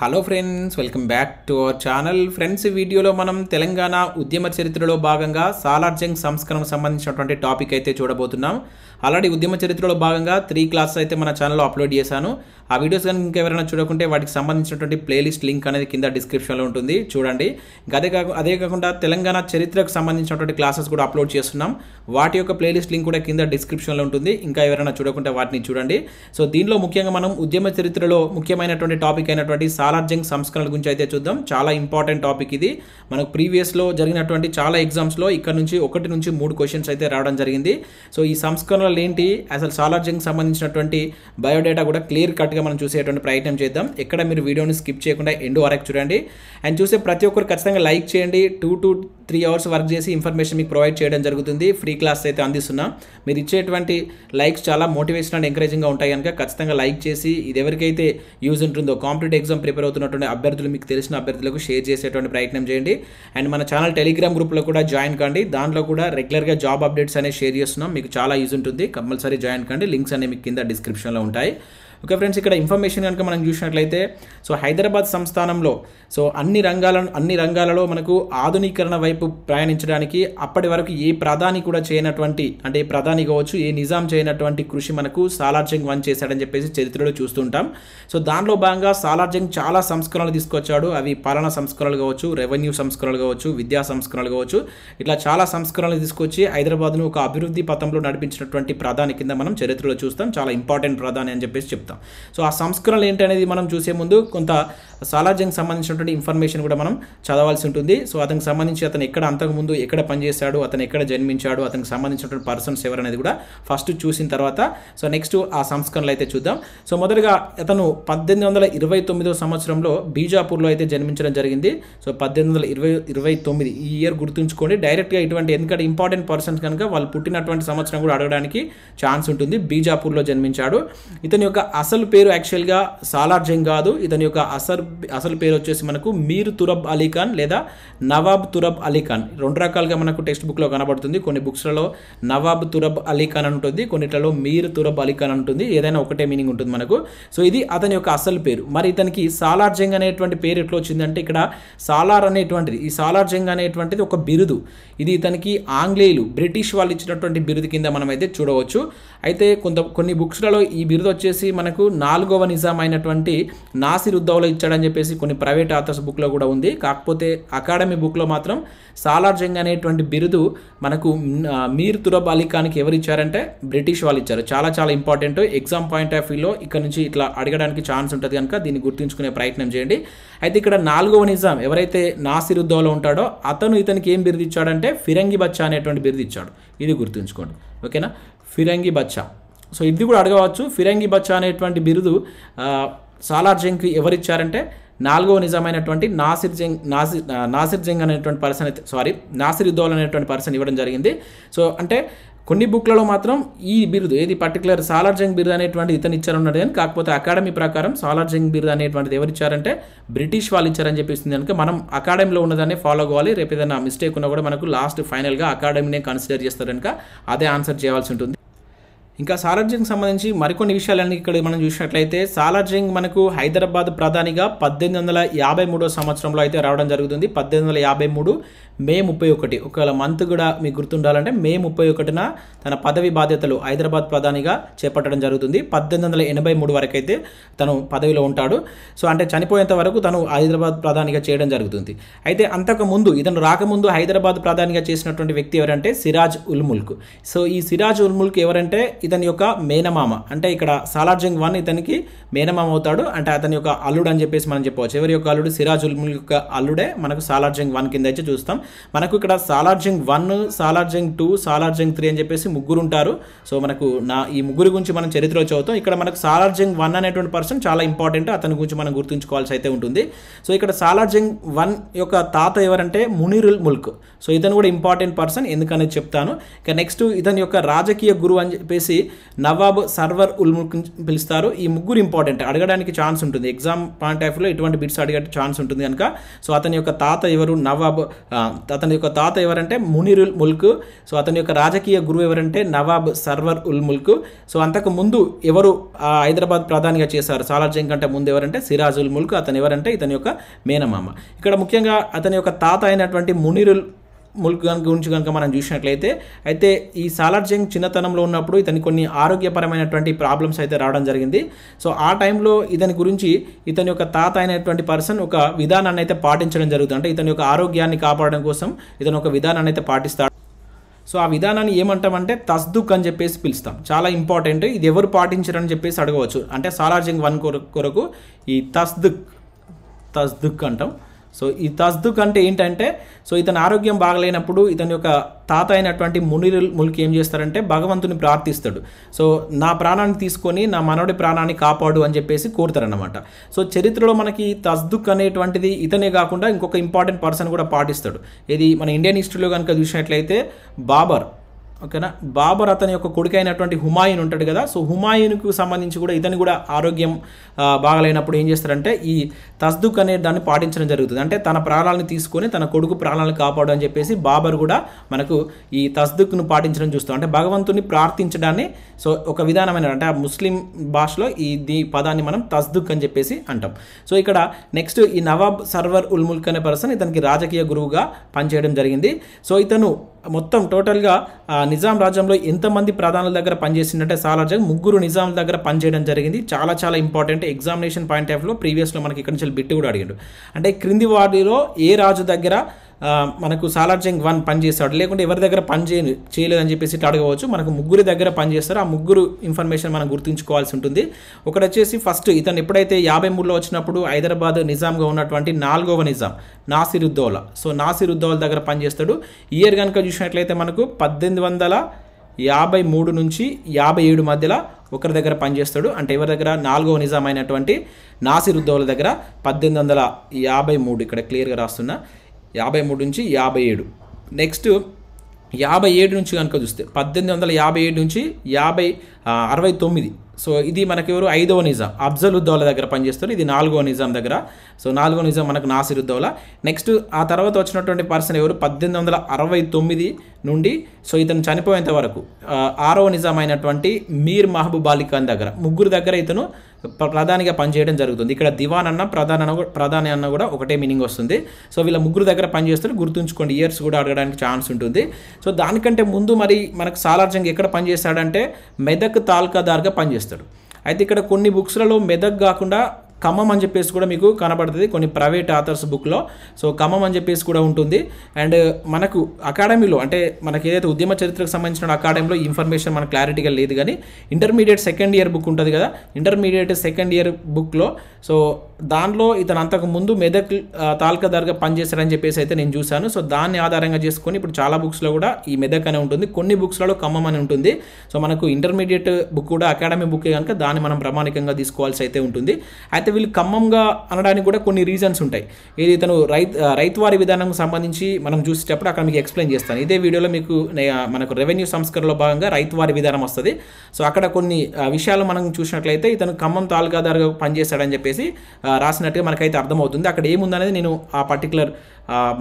hello friends welcome back to our channel friends వీడియోలో మనం తెలంగాణ ఉద్యమ చరిత్రలో భాగంగా సాలార్జంగ్ సంస్కరణకు సంబంధించినటువంటి టాపిక్ అయితే చూడబోతున్నాం ఆల్రెడీ ఉద్యమ చరిత్రలో భాగంగా త్రీ క్లాసెస్ అయితే మన ఛానల్లో అప్లోడ్ చేశాను ఆ వీడియోస్ కనుక ఇంకెవరైనా చూడకుంటే వాటికి సంబంధించినటువంటి ప్లేలిస్ట్ లింక్ అనేది కింద డిస్క్రిప్షన్లో ఉంటుంది చూడండి అదే కాక అదే కాకుండా తెలంగాణ చరిత్రకు సంబంధించినటువంటి క్లాసెస్ కూడా అప్లోడ్ చేస్తున్నాం వాటి యొక్క ప్లేలిస్ట్ లింక్ కూడా కింద డిస్క్రిప్షన్లో ఉంటుంది ఇంకా ఎవరైనా చూడకుంటే వాటిని చూడండి సో దీనిలో ముఖ్యంగా మనం ఉద్యమ చరిత్రలో ముఖ్యమైనటువంటి టాపిక్ అయినటువంటి సాలార్ జంగ్ సంస్కరణల గురించి అయితే చూద్దాం చాలా ఇంపార్టెంట్ టాపిక్ ఇది మనకు ప్రీవియస్లో జరిగినటువంటి చాలా ఎగ్జామ్స్లో ఇక్కడ నుంచి ఒకటి నుంచి మూడు క్వశ్చన్స్ అయితే రావడం జరిగింది సో ఈ సంస్కరణలు ఏంటి అసలు సాలార్ జంగ్ సంబంధించినటువంటి బయోడేటా కూడా క్లియర్ కట్గా మనం చూసేటువంటి ప్రయత్నం చేద్దాం ఎక్కడ మీరు వీడియోని స్కిప్ చేయకుండా ఎండు వరకు చూడండి అండ్ చూసే ప్రతి ఒక్కరు ఖచ్చితంగా లైక్ చేయండి two to three hours work చేసి ఇన్ఫర్మేషన్ మీకు ప్రొవైడ్ చేయడం జరుగుతుంది ఫ్రీ క్లాస్ అయితే అందిస్తున్నా మీరు ఇచ్చేటువంటి లైక్స్ చాలా మోటివేషన్ అండ్ ఎంకరేజింగ్గా ఉంటాయి కనుక ఖచ్చితంగా లైక్ చేసి ఇది ఎవరికైతే యూజ్ ఉంటుందో కాంపిటేటివ్ ఎగ్జామ్ ప్రిపేర్ అవుతున్నటువంటి అభ్యర్థులు మీకు తెలిసిన అభ్యర్థులకు షేర్ చేసేటువంటి ప్రయత్నం చేయండి అండ్ మన ఛానల్ టెలిగ్రామ్ గ్రూప్లో కూడా జాయిన్ కండి దాంట్లో కూడా రెగ్యులర్గా జాబ్ అప్డేట్స్ అనేవి షేర్ చేస్తున్నాం మీకు చాలా యూజ్ ఉంటుంది కంపల్సరీ జాయిన్ కండి లింక్స్ అనేవి మీకు కింద డిస్క్రిప్షన్లో ఉంటాయి ఓకే ఫ్రెండ్స్ ఇక్కడ ఇన్ఫర్మేషన్ కనుక మనం చూసినట్లయితే సో హైదరాబాద్ సంస్థానంలో సో అన్ని రంగాలను అన్ని రంగాలలో మనకు ఆధునీకరణ వైపు ప్రయాణించడానికి అప్పటి వరకు ఏ ప్రధాని కూడా చేయనటువంటి అంటే ఏ ప్రధాని కావచ్చు ఏ నిజాం చేయనటువంటి కృషి మనకు సాలార్జంగ్ వన్ చేశాడని చెప్పేసి చరిత్రలో చూస్తుంటాం సో దానిలో భాగంగా సాలార్జంగ్ చాలా సంస్కరణలు తీసుకొచ్చాడు అవి పాలనా సంస్కరణలు కావచ్చు రెవెన్యూ సంస్కరణలు కావచ్చు విద్యా సంస్కరణలు కావచ్చు ఇట్లా చాలా సంస్కరణలు తీసుకొచ్చి హైదరాబాద్ను ఒక అభివృద్ధి పథంలో నడిపించినటువంటి ప్రధాని కింద మనం చరిత్రలో చూస్తాం చాలా ఇంపార్టెంట్ ప్రధాని అని చెప్పేసి చెప్తాం చెప్తాం సో ఆ సంస్కరణలు ఏంటనేది మనం చూసే ముందు కొంత సాలార్జంగ్ సంబంధించినటువంటి ఇన్ఫర్మేషన్ కూడా మనం చదవాల్సి ఉంటుంది సో అతనికి సంబంధించి అతను ఎక్కడ అంతకుముందు ఎక్కడ పనిచేశాడు అతను ఎక్కడ జన్మించాడు అతనికి సంబంధించినటువంటి పర్సన్స్ ఎవరనేది కూడా ఫస్ట్ చూసిన తర్వాత సో నెక్స్ట్ ఆ సంస్కరణలు అయితే చూద్దాం సో మొదటగా అతను పద్దెనిమిది వందల ఇరవై సంవత్సరంలో బీజాపూర్లో అయితే జన్మించడం జరిగింది సో పద్దెనిమిది ఇరవై ఇరవై తొమ్మిది ఈ ఇయర్ గుర్తుంచుకోండి డైరెక్ట్గా ఇటువంటి ఎందుకంటే ఇంపార్టెంట్ పర్సన్స్ కనుక వాళ్ళు పుట్టినటువంటి సంవత్సరం కూడా అడగడానికి ఛాన్స్ ఉంటుంది బీజాపూర్లో జన్మించాడు ఇతని యొక్క అసలు పేరు యాక్చువల్గా సాలార్జంగ్ కాదు ఇతని యొక్క అసలు అసలు పేరు వచ్చేసి మనకు మీర్ తురబ్ అలీ ఖాన్ లేదా నవాబ్ తురబ్ అలీ ఖాన్ రెండు రకాలుగా మనకు టెక్స్ట్ బుక్లో కనబడుతుంది కొన్ని బుక్స్లలో నవాబ్ తురబ్ అలీ ఖాన్ ఉంటుంది కొన్నిట్లలో మీర్ తురబ్ అలీ ఖాన్ ఉంటుంది ఏదైనా ఒకటే మీనింగ్ ఉంటుంది మనకు సో ఇది అతని యొక్క అసలు పేరు మరి ఇతనికి సాలార్ జంగ్ అనేటువంటి పేరు ఎట్లా వచ్చిందంటే ఇక్కడ సాలార్ అనేటువంటిది ఈ సాలార్ జంగ్ అనేటువంటిది ఒక బిరుదు ఇది ఇతనికి ఆంగ్లేయులు బ్రిటిష్ వాళ్ళు ఇచ్చినటువంటి బిరుదు కింద మనమైతే చూడవచ్చు అయితే కొంత కొన్ని బుక్స్లలో ఈ బిరుదు వచ్చేసి మనకు నాలుగవ నిజాం అయినటువంటి నాసిరుద్దౌలో ఇచ్చాడని అని చెప్పేసి కొన్ని ప్రైవేట్ ఆథర్స్ బుక్లో కూడా ఉంది కాకపోతే అకాడమీ బుక్లో మాత్రం సాలార్జంగ్ అనేటువంటి బిరుదు మనకు మీర్ తురబ్ అలీ ఖాన్కి ఎవరు ఇచ్చారంటే బ్రిటిష్ వాళ్ళు ఇచ్చారు చాలా చాలా ఇంపార్టెంట్ ఎగ్జామ్ పాయింట్ ఆఫ్ వ్యూలో ఇక్కడ నుంచి ఇట్లా అడగడానికి ఛాన్స్ ఉంటుంది కనుక దీన్ని గుర్తుంచుకునే ప్రయత్నం చేయండి అయితే ఇక్కడ నాలుగవ నిజాం ఎవరైతే నాసిరుద్దోలో ఉంటాడో అతను ఇతనికి ఏం బిరుదు ఇచ్చాడంటే ఫిరంగి బచ్చా అనేటువంటి బిరుదు ఇచ్చాడు ఇది గుర్తుంచుకోండి ఓకేనా ఫిరంగి బచ్చా సో ఇది కూడా అడగవచ్చు ఫిరంగి బచ్చా అనేటువంటి బిరుదు సాలార్ జంగ్ ఎవరిచ్చారంటే నాలుగవ నిజమైనటువంటి నాసిర్ జంగ్ నాసిర్ నాసిర్ జంగ్ అనేటువంటి పర్సన్ అయితే సారీ నాసిర్ ఉద్దౌల్ అనేటువంటి పర్సన్ ఇవ్వడం జరిగింది సో అంటే కొన్ని బుక్లలో మాత్రం ఈ బిరుదు ఏది పర్టికులర్ సాలార్ జంగ్ బిరుదు అనేటువంటి ఇతను ఇచ్చారన్నది కానీ కాకపోతే అకాడమీ ప్రకారం సాలార్ జంగ్ బిరుదు అనేటువంటిది ఎవరు ఇచ్చారంటే బ్రిటిష్ వాళ్ళు ఇచ్చారని చెప్పేసింది కనుక మనం అకాడమీలో ఉన్నదాన్ని ఫాలో అవ్వాలి రేపు ఏదైనా మిస్టేక్ ఉన్నా కూడా మనకు లాస్ట్ ఫైనల్గా అకాడమీనే కన్సిడర్ చేస్తారు కనుక అదే ఆన్సర్ చేయాల్సి ఉంటుంది ఇంకా సాలార్జంగ్ సంబంధించి మరికొన్ని విషయాలన్నీ ఇక్కడ మనం చూసినట్లయితే సాలార్జంగ్ మనకు హైదరాబాద్ ప్రధానిగా పద్దెనిమిది వందల యాభై మూడో సంవత్సరంలో అయితే రావడం జరుగుతుంది పద్దెనిమిది వందల యాభై మూడు మే ముప్పై ఒకటి ఒకవేళ మంత్ కూడా మీకు గుర్తుండాలంటే మే ముప్పై ఒకటిన తన పదవి బాధ్యతలు హైదరాబాద్ ప్రధానిగా చేపట్టడం జరుగుతుంది పద్దెనిమిది వందల ఎనభై మూడు వరకు అయితే తను పదవిలో ఉంటాడు సో అంటే చనిపోయేంత వరకు తను హైదరాబాద్ ప్రధానిగా చేయడం జరుగుతుంది అయితే అంతకు ముందు ఇతను రాకముందు హైదరాబాద్ ప్రధానిగా చేసినటువంటి వ్యక్తి ఎవరంటే సిరాజ్ ఉల్ముల్క్ సో ఈ సిరాజ్ ఉల్ముల్క్ ఎవరంటే ఇతని యొక్క మేనమామ అంటే ఇక్కడ సాలార్జంగ్ వన్ ఇతనికి మేనమామ అవుతాడు అంటే అతని యొక్క అల్లుడు అని చెప్పేసి మనం చెప్పవచ్చు ఎవరి యొక్క అల్లుడు సిరాజ్ ఉల్ యొక్క అల్లుడే మనకు సాలార్జంగ్ వన్ కింద అయితే చూస్తాం మనకు ఇక్కడ Salar Jung one Salar Jung two Salar Jung three అని చెప్పేసి ముగ్గురు ఉంటారు సో మనకు నా ఈ ముగ్గురు గురించి మనం చరిత్రలో చదువుతాం ఇక్కడ మనకు సాలార్జంగ్ వన్ అనేటువంటి పర్సన్ చాలా ఇంపార్టెంట్ అతని గురించి మనం గుర్తుంచుకోవాల్సి అయితే ఉంటుంది సో ఇక్కడ సాలార్జంగ్ వన్ యొక్క తాత ఎవరంటే మునిరుల్ ముల్క్ సో ఇతను కూడా ఇంపార్టెంట్ పర్సన్ ఎందుకనేది చెప్తాను ఇక నెక్స్ట్ ఇతని యొక్క రాజకీయ గురువు అని చెప్పేసి వచ్చేసి నవాబ్ సర్వర్ ఉల్ముల్క్ పిలుస్తారు ఈ ముగ్గురు ఇంపార్టెంట్ అడగడానికి ఛాన్స్ ఉంటుంది ఎగ్జామ్ పాయింట్ ఆఫ్ ఇటువంటి బిట్స్ అడిగే ఛాన్స్ ఉంటుంది కనుక సో అతని యొక్క తాత ఎవరు నవాబ్ అతని యొక్క తాత ఎవరంటే మునిరుల్ ముల్క్ సో అతని యొక్క రాజకీయ గురువు ఎవరంటే నవాబ్ సర్వర్ ఉల్ ముల్క్ సో అంతకు ముందు ఎవరు హైదరాబాద్ ప్రధానిగా చేశారు సాలార్జంగ్ కంటే ముందు ఎవరంటే సిరాజుల్ ముల్క్ అతను ఎవరంటే ఇతని యొక్క మేనమామ ఇక్కడ ముఖ్యంగా అతని యొక్క తాత అయినటువంటి మునిరుల్ ముల్క్ కనుక గురించి కనుక మనం చూసినట్లయితే అయితే ఈ సాలార్ జంగ్ చిన్నతనంలో ఉన్నప్పుడు ఇతని కొన్ని ఆరోగ్యపరమైనటువంటి ప్రాబ్లమ్స్ అయితే రావడం జరిగింది సో ఆ టైంలో ఇతని గురించి ఇతని యొక్క తాత అయినటువంటి పర్సన్ ఒక విధానాన్ని అయితే పాటించడం జరుగుతుంది అంటే ఇతని యొక్క ఆరోగ్యాన్ని కాపాడడం కోసం ఇతను ఒక విధానాన్ని అయితే పాటిస్తాడు సో ఆ విధానాన్ని ఏమంటామంటే తస్దుక్ అని చెప్పేసి పిలుస్తాం చాలా ఇంపార్టెంట్ ఇది ఎవరు పాటించారని చెప్పేసి అడగవచ్చు అంటే సాలార్ జంగ్ వన్ కొరకు ఈ తస్దుక్ తస్దుక్ అంటాం సో ఈ తస్దుక్ అంటే ఏంటంటే సో ఇతని ఆరోగ్యం బాగలేనప్పుడు ఇతని యొక్క తాత అయినటువంటి ముని ములికి ఏం చేస్తారంటే భగవంతుని ప్రార్థిస్తాడు సో నా ప్రాణాన్ని తీసుకొని నా మనవడి ప్రాణాన్ని కాపాడు అని చెప్పేసి కోరుతారనమాట సో చరిత్రలో మనకి తస్దుక్ అనేటువంటిది ఇతనే కాకుండా ఇంకొక ఇంపార్టెంట్ పర్సన్ కూడా పాటిస్తాడు ఇది మన ఇండియన్ హిస్టరీలో కనుక చూసినట్లయితే బాబర్ ఓకేనా బాబర్ అతని యొక్క కొడుకు అయినటువంటి హుమాయూన్ ఉంటాడు కదా సో హుమాయూన్కు సంబంధించి కూడా ఇతని కూడా ఆరోగ్యం బాగలేనప్పుడు ఏం చేస్తారంటే ఈ తస్దుక్ అనే దాన్ని పాటించడం జరుగుతుంది అంటే తన ప్రాణాలను తీసుకొని తన కొడుకు ప్రాణాలను కాపాడు అని చెప్పేసి బాబర్ కూడా మనకు ఈ తస్దుక్ను పాటించడం చూస్తాం అంటే భగవంతుని ప్రార్థించడాన్ని సో ఒక విధానమైన అంటే ఆ ముస్లిం భాషలో ఈ దీ పదాన్ని మనం తస్దుక్ అని చెప్పేసి అంటాం సో ఇక్కడ నెక్స్ట్ ఈ నవాబ్ సర్వర్ ఉల్ముల్క్ అనే పర్సన్ ఇతనికి రాజకీయ గురువుగా పనిచేయడం జరిగింది సో ఇతను మొత్తం టోటల్గా నిజాం రాజ్యంలో ఎంతమంది ప్రధానుల దగ్గర పనిచేసిందంటే సాలార్జంగ్ ముగ్గురు నిజాం దగ్గర పనిచేయడం జరిగింది చాలా చాలా ఇంపార్టెంట్ ఎగ్జామినేషన్ పాయింట్ ఆఫ్లో ప్రీవియస్లో మనకి ఇక్కడ నుంచి బిట్టు కూడా అడిగాడు అంటే క్రింది వాడిలో ఏ రాజు దగ్గర మనకు సాలార్ జంగ్ వన్ పని చేస్తాడు లేకుంటే ఎవరి దగ్గర పని చేయ చేయలేదని చెప్పేసి ఇట్లా అడగవచ్చు మనకు ముగ్గురి దగ్గర పని చేస్తారు ఆ ముగ్గురు ఇన్ఫర్మేషన్ మనం గుర్తుంచుకోవాల్సి ఉంటుంది ఒకటి వచ్చేసి ఫస్ట్ ఇతను ఎప్పుడైతే యాభై మూడులో వచ్చినప్పుడు హైదరాబాద్ నిజాంగా ఉన్నటువంటి నాలుగవ నిజాం నాసిరుద్దౌలా సో నాసిరుద్దౌల దగ్గర పనిచేస్తాడు ఇయర్ కనుక చూసినట్లయితే మనకు పద్దెనిమిది వందల యాభై మూడు నుంచి యాభై ఏడు మధ్యలో ఒకరి దగ్గర పనిచేస్తాడు అంటే ఎవరి దగ్గర నాలుగవ అయినటువంటి నాసిరుద్దౌల దగ్గర పద్దెనిమిది వందల యాభై మూడు ఇక్కడ క్లియర్గా రాస్తున్నా యాభై మూడు నుంచి యాభై ఏడు నెక్స్ట్ యాభై ఏడు నుంచి కనుక చూస్తే పద్దెనిమిది వందల యాభై ఏడు నుంచి యాభై అరవై తొమ్మిది సో ఇది మనకెవరు ఐదవ నిజాం ఉద్దౌల దగ్గర పనిచేస్తారు ఇది నాలుగవ నిజాం దగ్గర సో నాలుగో నిజాం మనకు ఉద్దౌల నెక్స్ట్ ఆ తర్వాత వచ్చినటువంటి పర్సన్ ఎవరు పద్దెనిమిది వందల అరవై తొమ్మిది నుండి సో ఇతను చనిపోయేంత వరకు ఆరో నిజాం అయినటువంటి మీర్ మహబూబ్ అలీ ఖాన్ దగ్గర ముగ్గురు దగ్గర ఇతను ప్రధానిగా పనిచేయడం జరుగుతుంది ఇక్కడ దివాన్ అన్న ప్రధాన ప్రధాని అన్న కూడా ఒకటే మీనింగ్ వస్తుంది సో వీళ్ళ ముగ్గురు దగ్గర పనిచేస్తారు గుర్తుంచుకోండి ఇయర్స్ కూడా అడగడానికి ఛాన్స్ ఉంటుంది సో దానికంటే ముందు మరి మనకు సాలార్జంగ్ ఎక్కడ పనిచేస్తాడంటే మెదక్ తాల్కాదార్గా పనిచేస్తాడు అయితే ఇక్కడ కొన్ని బుక్స్లలో మెదక్ కాకుండా ఖమ్మం అని చెప్పేసి కూడా మీకు కనబడుతుంది కొన్ని ప్రైవేట్ ఆథర్స్ బుక్లో సో ఖమ్మం అని చెప్పేసి కూడా ఉంటుంది అండ్ మనకు అకాడమీలో అంటే మనకి ఏదైతే ఉద్యమ చరిత్రకు సంబంధించిన అకాడమీలో ఇన్ఫర్మేషన్ మనకు క్లారిటీగా లేదు కానీ ఇంటర్మీడియట్ సెకండ్ ఇయర్ బుక్ ఉంటుంది కదా ఇంటర్మీడియట్ సెకండ్ ఇయర్ బుక్లో సో దానిలో ఇతను అంతకు ముందు మెదక్ తాల్క దర్గా పనిచేశారని చెప్పేసి అయితే నేను చూశాను సో దాన్ని ఆధారంగా చేసుకొని ఇప్పుడు చాలా బుక్స్లో కూడా ఈ మెదక్ అనే ఉంటుంది కొన్ని బుక్స్లలో ఖమ్మం అని ఉంటుంది సో మనకు ఇంటర్మీడియట్ బుక్ కూడా అకాడమీ బుక్ కనుక దాన్ని మనం ప్రామాణికంగా తీసుకోవాల్సి అయితే ఉంటుంది అయితే వీళ్ళు ఖమ్మంగా అనడానికి కూడా కొన్ని రీజన్స్ ఉంటాయి ఇది ఇతను రైతు రైతువారి విధానం సంబంధించి మనం చూసేటప్పుడు అక్కడ మీకు ఎక్స్ప్లెయిన్ చేస్తాను ఇదే వీడియోలో మీకు మనకు రెవెన్యూ సంస్కరణలో భాగంగా రైతువారి విధానం వస్తుంది సో అక్కడ కొన్ని విషయాలు మనం చూసినట్లయితే ఇతను ఖమ్మం తాలూకాదారుగా పనిచేస్తాడని చెప్పేసి రాసినట్టుగా మనకైతే అర్థమవుతుంది అక్కడ ఏముందనేది నేను ఆ పర్టికులర్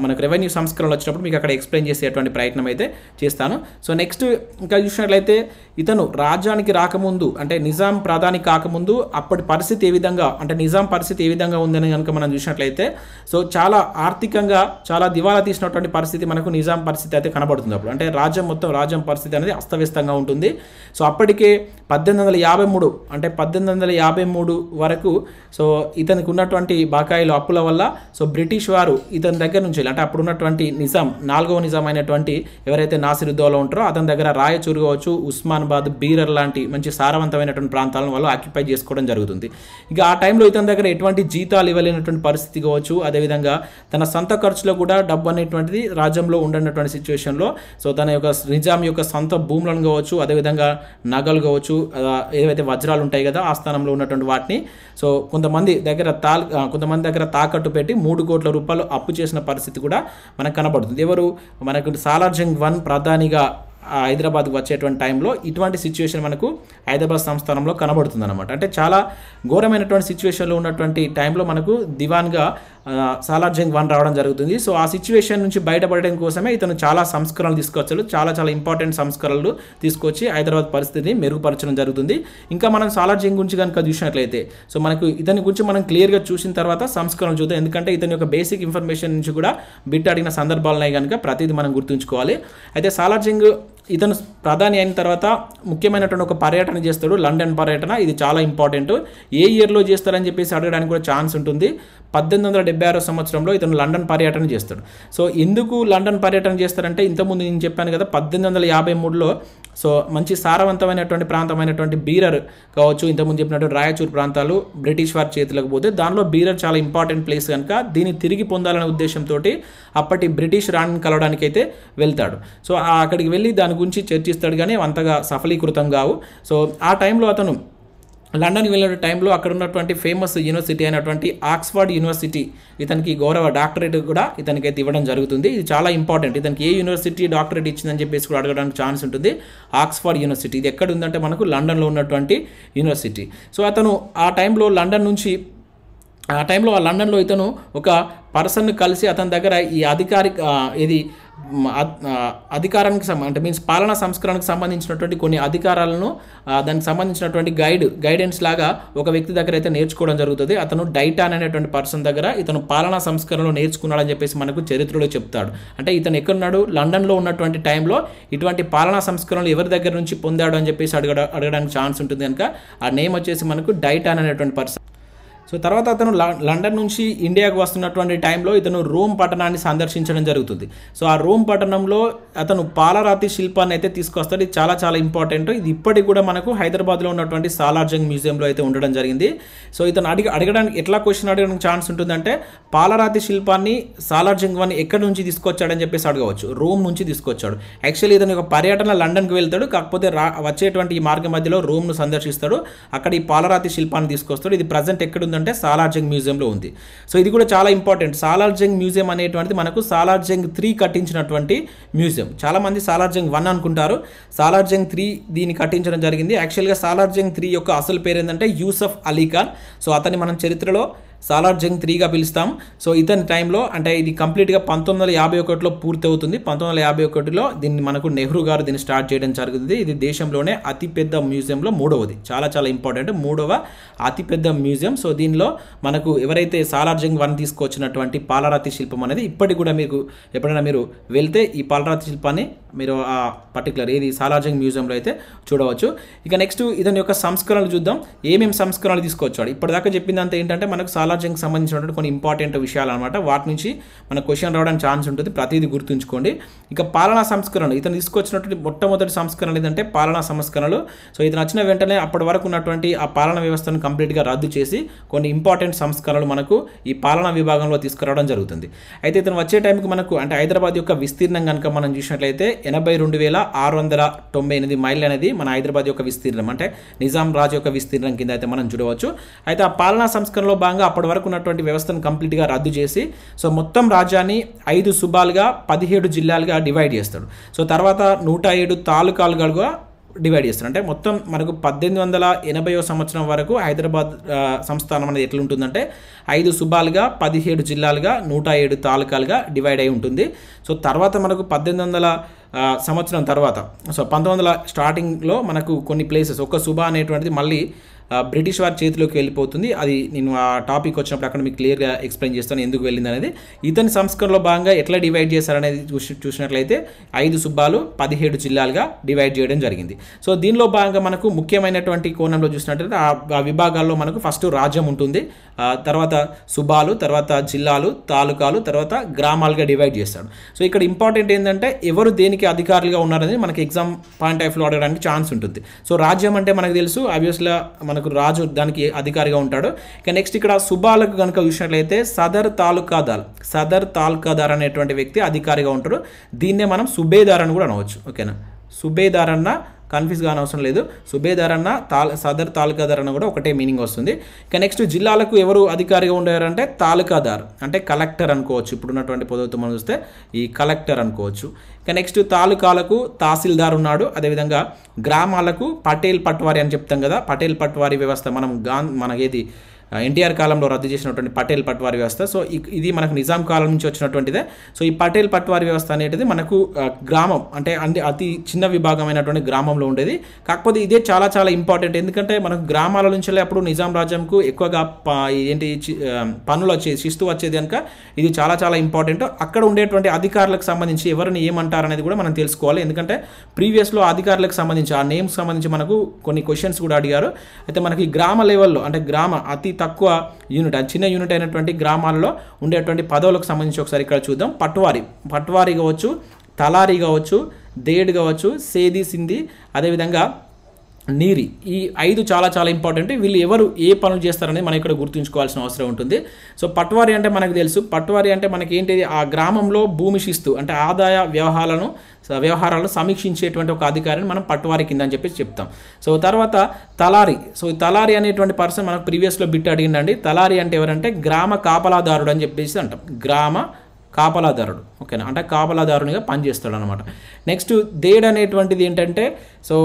మనకు రెవెన్యూ సంస్కరణలు వచ్చినప్పుడు మీకు అక్కడ ఎక్స్ప్లెయిన్ చేసేటువంటి ప్రయత్నం అయితే చేస్తాను సో నెక్స్ట్ ఇంకా చూసినట్లయితే ఇతను రాజ్యానికి రాకముందు అంటే నిజాం ప్రధానికి కాకముందు అప్పటి పరిస్థితి ఏ విధంగా అంటే నిజాం పరిస్థితి ఏ విధంగా ఉందని కనుక మనం చూసినట్లయితే సో చాలా ఆర్థికంగా చాలా దివాలా తీసినటువంటి పరిస్థితి మనకు నిజాం పరిస్థితి అయితే కనబడుతుంది అప్పుడు అంటే రాజ్యం మొత్తం రాజ్యం పరిస్థితి అనేది అస్తవ్యస్తంగా ఉంటుంది సో అప్పటికే పద్దెనిమిది వందల యాభై మూడు అంటే పద్దెనిమిది వందల యాభై మూడు వరకు సో ఇతనికి ఉన్నటువంటి బకాయిలు అప్పుల వల్ల సో బ్రిటిష్ వారు ఇతని దగ్గర దగ్గర నుంచి అంటే అప్పుడున్నటువంటి నిజాం నాలుగవ నిజాం అయినటువంటి ఎవరైతే నాసిరుద్దోలో ఉంటారో అతని దగ్గర రాయచూరు కావచ్చు ఉస్మానాబాద్ బీరర్ లాంటి మంచి సారవంతమైనటువంటి ప్రాంతాలను వాళ్ళు ఆక్యుపై చేసుకోవడం జరుగుతుంది ఇక ఆ టైంలో ఇతని దగ్గర ఎటువంటి జీతాలు ఇవ్వలేనటువంటి పరిస్థితి కావచ్చు అదేవిధంగా తన సొంత ఖర్చులో కూడా డబ్బు అనేటువంటిది రాజ్యంలో ఉండనటువంటి సిచ్యువేషన్లో సో తన యొక్క నిజాం యొక్క సొంత భూములను కావచ్చు అదేవిధంగా నగలు కావచ్చు ఏవైతే వజ్రాలు ఉంటాయి కదా ఆ స్థానంలో ఉన్నటువంటి వాటిని సో కొంతమంది దగ్గర తాల్ కొంతమంది దగ్గర తాకట్టు పెట్టి మూడు కోట్ల రూపాయలు అప్పు చేసిన పరిస్థితి కూడా మనకు కనబడుతుంది ఎవరు మనకు సాలార్జంగ్ వన్ ప్రధానిగా హైదరాబాద్కు వచ్చేటువంటి టైంలో ఇటువంటి సిచ్యువేషన్ మనకు హైదరాబాద్ సంస్థానంలో కనబడుతుంది అనమాట అంటే చాలా ఘోరమైనటువంటి సిచ్యువేషన్లో ఉన్నటువంటి టైంలో మనకు దివాన్గా సాలార్జంగ్ వన్ రావడం జరుగుతుంది సో ఆ సిచ్యువేషన్ నుంచి బయటపడడం కోసమే ఇతను చాలా సంస్కరణలు తీసుకొచ్చాడు చాలా చాలా ఇంపార్టెంట్ సంస్కరణలు తీసుకొచ్చి హైదరాబాద్ పరిస్థితిని మెరుగుపరచడం జరుగుతుంది ఇంకా మనం సాలార్జంగ్ గురించి కనుక చూసినట్లయితే సో మనకు ఇతని గురించి మనం క్లియర్గా చూసిన తర్వాత సంస్కరణలు చూద్దాం ఎందుకంటే ఇతని యొక్క బేసిక్ ఇన్ఫర్మేషన్ నుంచి కూడా బిట్ అడిగిన సందర్భాలనే కనుక ప్రతిదీ మనం గుర్తుంచుకోవాలి అయితే సాలార్జంగ్ ఇతను ప్రధాని అయిన తర్వాత ముఖ్యమైనటువంటి ఒక పర్యటన చేస్తాడు లండన్ పర్యటన ఇది చాలా ఇంపార్టెంట్ ఏ ఇయర్లో చేస్తారని చెప్పేసి అడగడానికి కూడా ఛాన్స్ ఉంటుంది పద్దెనిమిది వందల డెబ్బై ఆరో సంవత్సరంలో ఇతను లండన్ పర్యటన చేస్తాడు సో ఎందుకు లండన్ పర్యటన చేస్తారంటే ఇంతకుముందు నేను చెప్పాను కదా పద్దెనిమిది వందల యాభై మూడులో సో మంచి సారవంతమైనటువంటి ప్రాంతమైనటువంటి బీరర్ కావచ్చు ఇంతకుముందు చెప్పినటువంటి రాయచూర్ ప్రాంతాలు బ్రిటిష్ వారి చేతులకు పోతే దానిలో బీరర్ చాలా ఇంపార్టెంట్ ప్లేస్ కనుక దీన్ని తిరిగి పొందాలనే ఉద్దేశంతో అప్పటి బ్రిటిష్ రాణిని కలవడానికైతే వెళ్తాడు సో అక్కడికి వెళ్ళి దాని గురించి చర్చిస్తాడు కానీ అంతగా సఫలీకృతం కావు సో ఆ టైంలో అతను లండన్ వెళ్ళిన టైంలో అక్కడ ఉన్నటువంటి ఫేమస్ యూనివర్సిటీ అయినటువంటి ఆక్స్ఫర్డ్ యూనివర్సిటీ ఇతనికి గౌరవ డాక్టరేట్ కూడా ఇతనికి అయితే ఇవ్వడం జరుగుతుంది ఇది చాలా ఇంపార్టెంట్ ఇతనికి ఏ యూనివర్సిటీ డాక్టరేట్ ఇచ్చిందని చెప్పేసి కూడా అడగడానికి ఛాన్స్ ఉంటుంది ఆక్స్ఫర్డ్ యూనివర్సిటీ ఇది ఎక్కడ ఉందంటే మనకు లండన్లో ఉన్నటువంటి యూనివర్సిటీ సో అతను ఆ టైంలో లండన్ నుంచి ఆ టైంలో ఆ లండన్లో ఇతను ఒక పర్సన్ కలిసి అతని దగ్గర ఈ అధికారిక ఇది అధికారానికి సంబంధ అంటే మీన్స్ పాలనా సంస్కరణకు సంబంధించినటువంటి కొన్ని అధికారాలను దానికి సంబంధించినటువంటి గైడ్ గైడెన్స్ లాగా ఒక వ్యక్తి దగ్గర అయితే నేర్చుకోవడం జరుగుతుంది అతను డైటాన్ అనేటువంటి పర్సన్ దగ్గర ఇతను పాలనా సంస్కరణలో నేర్చుకున్నాడని చెప్పేసి మనకు చరిత్రలో చెప్తాడు అంటే ఇతను ఎక్కడున్నాడు లండన్లో ఉన్నటువంటి టైంలో ఇటువంటి పాలనా సంస్కరణలు ఎవరి దగ్గర నుంచి పొందాడు అని చెప్పేసి అడగ అడగడానికి ఛాన్స్ ఉంటుంది కనుక ఆ నేమ్ వచ్చేసి మనకు డైటాన్ అనేటువంటి పర్సన్ సో తర్వాత అతను లండన్ నుంచి ఇండియాకు వస్తున్నటువంటి టైంలో ఇతను రోమ్ పట్టణాన్ని సందర్శించడం జరుగుతుంది సో ఆ రోమ్ పట్టణంలో అతను పాలరాతి శిల్పాన్ని అయితే తీసుకొస్తాడు ఇది చాలా చాలా ఇంపార్టెంట్ ఇది ఇప్పటికి కూడా మనకు హైదరాబాద్లో ఉన్నటువంటి సాలార్జంగ్ మ్యూజియంలో అయితే ఉండడం జరిగింది సో ఇతను అడిగి అడగడానికి ఎట్లా క్వశ్చన్ అడగడానికి ఛాన్స్ ఉంటుందంటే పాలరాతి శిల్పాన్ని సాలార్జంగ్ వన్ ఎక్కడి నుంచి తీసుకొచ్చాడని చెప్పేసి అడగవచ్చు రోమ్ నుంచి తీసుకొచ్చాడు యాక్చువల్లీ ఇతను ఒక పర్యటన లండన్కి వెళ్తాడు కాకపోతే రా వచ్చేటువంటి ఈ మార్గం మధ్యలో రోమ్ను సందర్శిస్తాడు అక్కడ ఈ పాలరాతి శిల్పాన్ని తీసుకొస్తాడు ఇది ప్రజెంట్ ఎక్కడ ఉందంటే అంటే సాలార్జంగ్ మ్యూజియంలో ఉంది సో ఇది కూడా చాలా ఇంపార్టెంట్ సాలార్జంగ్ మ్యూజియం అనేటువంటిది మనకు సాలార్జంగ్ త్రీ కట్టించినటువంటి మ్యూజియం చాలామంది సాలార్జంగ్ వన్ అనుకుంటారు సాలార్జంగ్ త్రీ దీన్ని కట్టించడం జరిగింది యాక్చువల్గా సాలార్జంగ్ త్రీ యొక్క అసలు పేరు ఏంటంటే యూసఫ్ అలీ ఖాన్ సో అతని మనం చరిత్రలో సాలార్ జంగ్ త్రీగా పిలుస్తాం సో ఇతని టైంలో అంటే ఇది కంప్లీట్గా పంతొమ్మిది వందల యాభై ఒకటిలో పూర్తవుతుంది పంతొమ్మిది వందల యాభై ఒకటిలో దీన్ని మనకు నెహ్రూ గారు దీన్ని స్టార్ట్ చేయడం జరుగుతుంది ఇది దేశంలోనే అతిపెద్ద మ్యూజియంలో మూడవది చాలా చాలా ఇంపార్టెంట్ మూడవ అతిపెద్ద మ్యూజియం సో దీనిలో మనకు ఎవరైతే సాలార్ జంగ్ వన్ తీసుకొచ్చినటువంటి పాలరాతి శిల్పం అనేది ఇప్పటికి కూడా మీకు ఎప్పుడైనా మీరు వెళ్తే ఈ పాలరాతి శిల్పాన్ని మీరు ఆ పర్టికులర్ ఏది జంగ్ మ్యూజియంలో అయితే చూడవచ్చు ఇక నెక్స్ట్ ఇతని యొక్క సంస్కరణలు చూద్దాం ఏమేమి సంస్కరణలు తీసుకొచ్చాడు ఇప్పటిదాకా చెప్పిందంతా ఏంటంటే మనకు సాలార్ నాలెడ్జ్కి సంబంధించినటువంటి కొన్ని ఇంపార్టెంట్ విషయాలు అనమాట వాటి నుంచి మన క్వశ్చన్ రావడానికి ఛాన్స్ ఉంటుంది ప్రతిదీ గుర్తుంచుకోండి ఇక పాలనా సంస్కరణ ఇతను తీసుకొచ్చినటువంటి మొట్టమొదటి సంస్కరణలు ఏంటంటే పాలనా సంస్కరణలు సో ఇతను వచ్చిన వెంటనే అప్పటి వరకు ఉన్నటువంటి ఆ పాలన వ్యవస్థను కంప్లీట్గా రద్దు చేసి కొన్ని ఇంపార్టెంట్ సంస్కరణలు మనకు ఈ పాలనా విభాగంలో తీసుకురావడం జరుగుతుంది అయితే ఇతను వచ్చే టైంకి మనకు అంటే హైదరాబాద్ యొక్క విస్తీర్ణం కనుక మనం చూసినట్లయితే ఎనభై రెండు వేల ఆరు వందల తొంభై ఎనిమిది మైళ్ళు అనేది మన హైదరాబాద్ యొక్క విస్తీర్ణం అంటే నిజాం రాజు యొక్క విస్తీర్ణం కింద అయితే మనం చూడవచ్చు అయితే ఆ పాలనా సంస్కరణలో భాగంగా అప్పటి అప్పటి వరకు ఉన్నటువంటి వ్యవస్థను కంప్లీట్గా రద్దు చేసి సో మొత్తం రాజ్యాన్ని ఐదు సుబాలుగా పదిహేడు జిల్లాలుగా డివైడ్ చేస్తాడు సో తర్వాత నూట ఏడు తాలూకాలుగా డివైడ్ చేస్తారు అంటే మొత్తం మనకు పద్దెనిమిది వందల ఎనభైవ సంవత్సరం వరకు హైదరాబాద్ సంస్థానం అనేది ఎట్లుంటుందంటే ఐదు సుబాలుగా పదిహేడు జిల్లాలుగా నూట ఏడు తాలూకాలుగా డివైడ్ అయి ఉంటుంది సో తర్వాత మనకు పద్దెనిమిది వందల సంవత్సరం తర్వాత సో పంతొమ్మిది వందల స్టార్టింగ్లో మనకు కొన్ని ప్లేసెస్ ఒక సుబా అనేటువంటిది మళ్ళీ బ్రిటిష్ వారి చేతిలోకి వెళ్ళిపోతుంది అది నేను ఆ టాపిక్ వచ్చినప్పుడు అక్కడ మీకు క్లియర్గా ఎక్స్ప్లెయిన్ చేస్తాను ఎందుకు వెళ్ళింది అనేది ఇతని సంస్కరణలో భాగంగా ఎట్లా డివైడ్ చేశారనేది చూసి చూసినట్లయితే ఐదు సుబ్బాలు పదిహేడు జిల్లాలుగా డివైడ్ చేయడం జరిగింది సో దీనిలో భాగంగా మనకు ముఖ్యమైనటువంటి కోణంలో చూసినట్లయితే ఆ విభాగాల్లో మనకు ఫస్ట్ రాజ్యం ఉంటుంది తర్వాత సుబ్బాలు తర్వాత జిల్లాలు తాలూకాలు తర్వాత గ్రామాలుగా డివైడ్ చేస్తాడు సో ఇక్కడ ఇంపార్టెంట్ ఏంటంటే ఎవరు దేనికి అధికారులుగా ఉన్నారనేది మనకి ఎగ్జామ్ పాయింట్ ఆఫ్ వ్యూ అడగడానికి ఛాన్స్ ఉంటుంది సో రాజ్యం అంటే మనకు తెలుసు ఆబ్వియస్గా మనకు మనకు రాజు దానికి అధికారిగా ఉంటాడు ఇక నెక్స్ట్ ఇక్కడ సుబాలకు కనుక చూసినట్లయితే సదర్ తాలుకాదార్ సదర్ తాలూకాదార్ అనేటువంటి వ్యక్తి అధికారిగా ఉంటాడు దీన్నే మనం సుబేదార్ అని కూడా అనవచ్చు ఓకేనా సుబేదార్ అన్న కన్ఫ్యూజ్ కానవసరం లేదు సుబేదార్ అన్న తాల్ సదర్ తాలూకాదార్ కూడా ఒకటే మీనింగ్ వస్తుంది ఇక నెక్స్ట్ జిల్లాలకు ఎవరు అధికారిగా ఉండేవారంటే తాలూకాదార్ అంటే కలెక్టర్ అనుకోవచ్చు ఇప్పుడున్నటువంటి పదవితో మనం చూస్తే ఈ కలెక్టర్ అనుకోవచ్చు ఇక నెక్స్ట్ తాలూకాలకు తహసీల్దార్ ఉన్నాడు అదేవిధంగా గ్రామాలకు పటేల్ పట్వారి అని చెప్తాం కదా పటేల్ పట్వారి వ్యవస్థ మనం గాన్ మనకేది ఎన్టీఆర్ కాలంలో రద్దు చేసినటువంటి పటేల్ పట్వారి వ్యవస్థ సో ఇది మనకు నిజాం కాలం నుంచి వచ్చినటువంటిదే సో ఈ పటేల్ పట్వారి వ్యవస్థ అనేది మనకు గ్రామం అంటే అంటే అతి చిన్న విభాగమైనటువంటి గ్రామంలో ఉండేది కాకపోతే ఇదే చాలా చాలా ఇంపార్టెంట్ ఎందుకంటే మనకు గ్రామాల నుంచి అప్పుడు నిజాం రాజ్యంకు ఎక్కువగా ఏంటి పనులు వచ్చేది శిస్తు వచ్చేది కనుక ఇది చాలా చాలా ఇంపార్టెంట్ అక్కడ ఉండేటువంటి అధికారులకు సంబంధించి ఎవరిని ఏమంటారు అనేది కూడా మనం తెలుసుకోవాలి ఎందుకంటే ప్రీవియస్లో అధికారులకు సంబంధించి ఆ నేమ్స్ సంబంధించి మనకు కొన్ని క్వశ్చన్స్ కూడా అడిగారు అయితే మనకి గ్రామ లెవెల్లో అంటే గ్రామ అతి తక్కువ యూనిట్ చిన్న యూనిట్ అయినటువంటి గ్రామాల్లో ఉండేటువంటి పదవులకు సంబంధించి ఒకసారి ఇక్కడ చూద్దాం పట్వారి పట్వారి కావచ్చు తలారి కావచ్చు దేడు కావచ్చు సేది సింధి అదేవిధంగా నీరి ఈ ఐదు చాలా చాలా ఇంపార్టెంట్ వీళ్ళు ఎవరు ఏ పనులు చేస్తారనేది మనం ఇక్కడ గుర్తుంచుకోవాల్సిన అవసరం ఉంటుంది సో పట్వారి అంటే మనకు తెలుసు పట్వారి అంటే మనకి ఏంటిది ఆ గ్రామంలో భూమి శిస్తు అంటే ఆదాయ వ్యవహారాలను వ్యవహారాలను సమీక్షించేటువంటి ఒక అధికారిని మనం పట్వారి కింద అని చెప్పేసి చెప్తాం సో తర్వాత తలారి సో తలారి అనేటువంటి పర్సన్ మనకు ప్రీవియస్లో బిట్ అడిగిందండి తలారి అంటే ఎవరంటే గ్రామ కాపలాదారుడు అని చెప్పేసి అంటాం గ్రామ కాపలాదారుడు ఓకేనా అంటే కాపలాదారునిగా పనిచేస్తాడు అనమాట నెక్స్ట్ దేడ్ అనేటువంటిది ఏంటంటే సో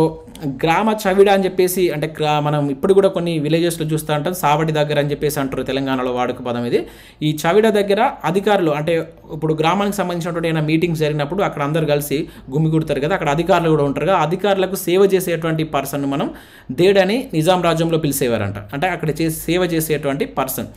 గ్రామ చవిడ అని చెప్పేసి అంటే మనం ఇప్పుడు కూడా కొన్ని విలేజెస్లో చూస్తూ ఉంటాం సావటి దగ్గర అని చెప్పేసి అంటారు తెలంగాణలో వాడుక పదం ఇది ఈ చవిడ దగ్గర అధికారులు అంటే ఇప్పుడు గ్రామానికి సంబంధించినటువంటి ఏమైనా మీటింగ్స్ జరిగినప్పుడు అక్కడ అందరు కలిసి గుమిగూడతారు కదా అక్కడ అధికారులు కూడా ఉంటారు కదా అధికారులకు సేవ చేసేటువంటి పర్సన్ మనం దేడ్ అని నిజాం రాజ్యంలో పిలిచేవారంట అంటే అక్కడ చేసి సేవ చేసేటువంటి పర్సన్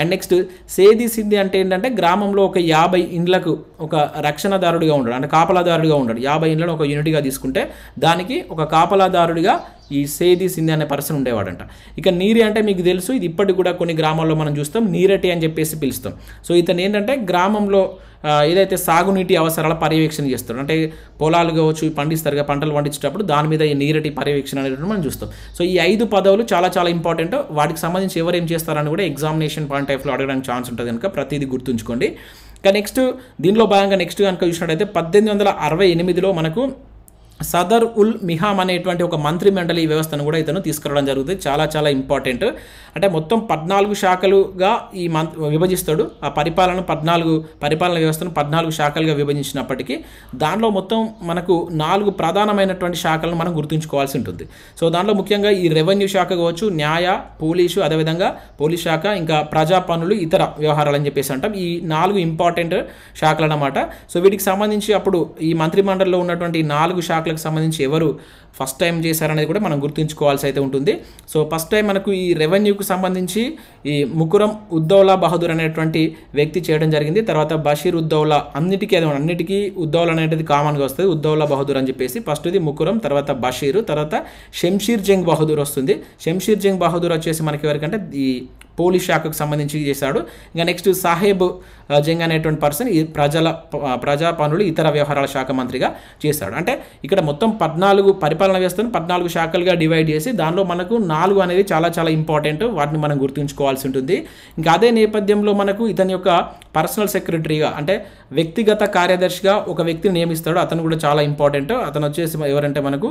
అండ్ నెక్స్ట్ సేది సిద్ధి అంటే ఏంటంటే గ్రామంలో ఒక యాభై ఇండ్లకు ఒక రక్షణదారుడిగా ఉండడు అంటే కాపలాదారుడిగా ఉండడు యాభై ఇండ్లను ఒక యూనిట్గా తీసుకుంటే దానికి ఒక కాపలాదారుడిగా ఈ సేది సింధి అనే పర్సన్ ఉండేవాడంట ఇక నీరి అంటే మీకు తెలుసు ఇది ఇప్పటికి కూడా కొన్ని గ్రామాల్లో మనం చూస్తాం నీరటి అని చెప్పేసి పిలుస్తాం సో ఇతను ఏంటంటే గ్రామంలో ఏదైతే సాగునీటి అవసరాల పర్యవేక్షణ చేస్తారు అంటే పొలాలు కావచ్చు పండిస్తారుగా పంటలు పండించేటప్పుడు దాని మీద ఈ నీరటి పర్యవేక్షణ అనేది మనం చూస్తాం సో ఈ ఐదు పదవులు చాలా చాలా ఇంపార్టెంట్ వాటికి సంబంధించి ఎవరు ఏం చేస్తారని కూడా ఎగ్జామినేషన్ పాయింట్ ఆఫ్లో అడగడానికి ఛాన్స్ ఉంటుంది కనుక ప్రతిదీ గుర్తుంచుకోండి ఇక నెక్స్ట్ దీనిలో భాగంగా నెక్స్ట్ కనుక చూసినట్టయితే పద్దెనిమిది వందల అరవై ఎనిమిదిలో మనకు సదర్ ఉల్ మిహామ్ అనేటువంటి ఒక మంత్రి మండలి వ్యవస్థను కూడా ఇతను తీసుకురావడం జరుగుతుంది చాలా చాలా ఇంపార్టెంట్ అంటే మొత్తం పద్నాలుగు శాఖలుగా ఈ మంత్ విభజిస్తాడు ఆ పరిపాలన పద్నాలుగు పరిపాలన వ్యవస్థను పద్నాలుగు శాఖలుగా విభజించినప్పటికీ దానిలో మొత్తం మనకు నాలుగు ప్రధానమైనటువంటి శాఖలను మనం గుర్తుంచుకోవాల్సి ఉంటుంది సో దాంట్లో ముఖ్యంగా ఈ రెవెన్యూ శాఖ కావచ్చు న్యాయ పోలీసు అదేవిధంగా పోలీస్ శాఖ ఇంకా ప్రజా పనులు ఇతర వ్యవహారాలు అని చెప్పేసి అంటాం ఈ నాలుగు ఇంపార్టెంట్ శాఖలు అన్నమాట సో వీటికి సంబంధించి అప్పుడు ఈ మంత్రిమండలిలో ఉన్నటువంటి నాలుగు శాఖ మార్కులకు సంబంధించి ఎవరు ఫస్ట్ టైం చేశారనేది కూడా మనం గుర్తుంచుకోవాల్సి అయితే ఉంటుంది సో ఫస్ట్ టైం మనకు ఈ రెవెన్యూకి సంబంధించి ఈ ముకురం ఉద్దౌలా బహదూర్ అనేటువంటి వ్యక్తి చేయడం జరిగింది తర్వాత బషీర్ ఉద్దౌలా అన్నిటికీ అదే అన్నిటికీ ఉద్దౌలా అనేది కామన్గా వస్తుంది ఉద్దౌలా బహదూర్ అని చెప్పేసి ఫస్ట్ ఇది ముకురం తర్వాత బషీర్ తర్వాత షంషీర్ జంగ్ బహదూర్ వస్తుంది షంషీర్ జంగ్ బహదూర్ వచ్చేసి మనకి ఎవరికంటే ఈ పోలీస్ శాఖకు సంబంధించి చేశాడు ఇంకా నెక్స్ట్ సాహెబ్ రాజ్యాంగ అనేటువంటి పర్సన్ ఈ ప్రజల ప్రజా పనులు ఇతర వ్యవహారాల శాఖ మంత్రిగా చేస్తాడు అంటే ఇక్కడ మొత్తం పద్నాలుగు పరిపాలన వ్యవస్థను పద్నాలుగు శాఖలుగా డివైడ్ చేసి దానిలో మనకు నాలుగు అనేది చాలా చాలా ఇంపార్టెంట్ వాటిని మనం గుర్తుంచుకోవాల్సి ఉంటుంది ఇంకా అదే నేపథ్యంలో మనకు ఇతని యొక్క పర్సనల్ సెక్రటరీగా అంటే వ్యక్తిగత కార్యదర్శిగా ఒక వ్యక్తిని నియమిస్తాడు అతను కూడా చాలా ఇంపార్టెంట్ అతను వచ్చేసి ఎవరంటే మనకు